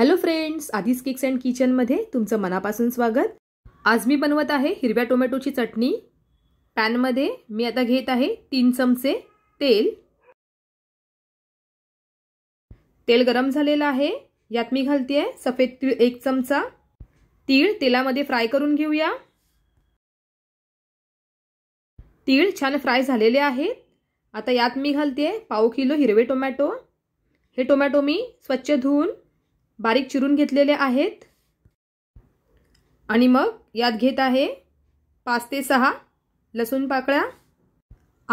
hello friends आधीच kicks and किचनमध्ये तुमचं मनापासून स्वागत आज मी बनवत आहे हिरव्या टोमॅटोची चटणी पॅनमध्ये मी आता घेत आहे तीन चमचे तेल तेल गरम झालेलं आहे यात मी घालते आहे सफेद तीळ एक चमचा तीळ तेलामध्ये फ्राय करून घेऊया तीळ छान फ्राय झालेले आहेत आता यात मी घालते आहे पाव किलो हिरवे टोमॅटो हे टोमॅटो मी स्वच्छ धुवून बारीक चिरून घेतलेले आहेत आणि मग यात घेत आहे पाच ते सहा लसूण पाकळ्या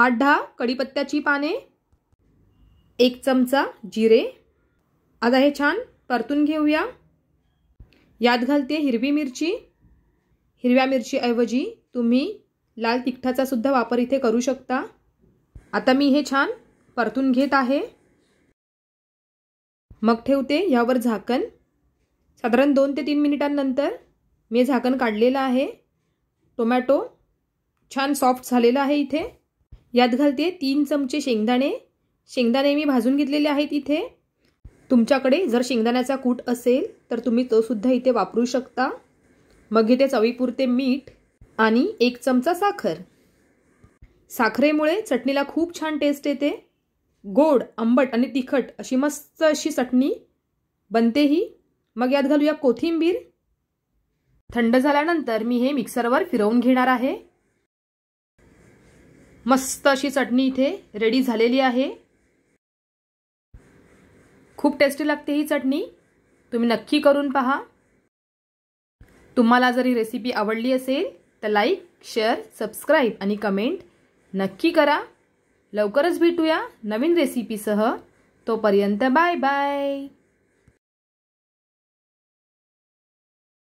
आठ दहा कढीपत्त्याची पाने एक चमचा जिरे आता हे छान परतून घेऊया यात घालते हिरवी मिरची हिरव्या मिरचीऐवजी तुम्ही लाल तिखटाचा सुद्धा वापर इथे करू शकता आता मी हे छान परतून घेत आहे मग ठेवते ह्यावर झाकण साधारण दोन ते तीन मिनिटांनंतर मी झाकण काढलेलं आहे टोमॅटो छान सॉफ्ट झालेला आहे इथे यात घालते तीन चमचे शेंगदाणे शेंगदाणे मी भाजून घेतलेले आहेत इथे तुमच्याकडे जर शेंगदाण्याचा कूट असेल तर तुम्ही तोसुद्धा इथे वापरू शकता मग इथे चवीपुरते मीठ आणि एक चमचा साखर साखरेमुळे चटणीला खूप छान टेस्ट येते गोड आंबट आणि तिखट अशी मस्त अशी चटणी बनते ही मग यात घालूया कोथिंबीर थंड झाल्यानंतर मी हे मिक्सरवर फिरवून घेणार आहे मस्त अशी चटणी इथे रेडी झालेली आहे खूप टेस्टी लागते ही चटणी तुम्ही नक्की करून पहा तुम्हाला जरी रेसिपी आवडली असेल तर लाईक शेअर सबस्क्राईब आणि कमेंट नक्की करा लवकरच भेटूया नवीन रेसिपीसह तोपर्यंत बाय बाय